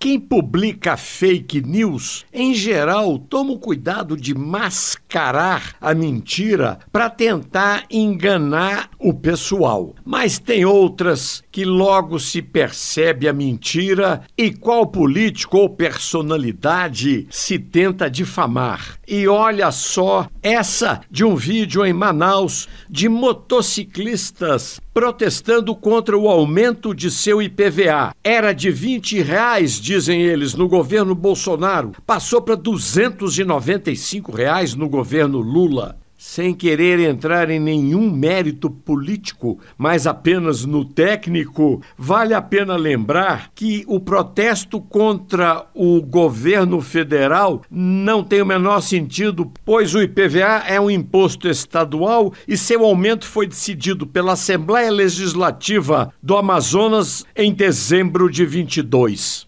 Quem publica fake news, em geral, toma o cuidado de mascarar a mentira para tentar enganar o pessoal. Mas tem outras que logo se percebe a mentira e qual político ou personalidade se tenta difamar. E olha só essa de um vídeo em Manaus de motociclistas protestando contra o aumento de seu IPVA. Era de 20 reais dizem eles, no governo Bolsonaro, passou para R$ 295 reais no governo Lula. Sem querer entrar em nenhum mérito político, mas apenas no técnico, vale a pena lembrar que o protesto contra o governo federal não tem o menor sentido, pois o IPVA é um imposto estadual e seu aumento foi decidido pela Assembleia Legislativa do Amazonas em dezembro de 22.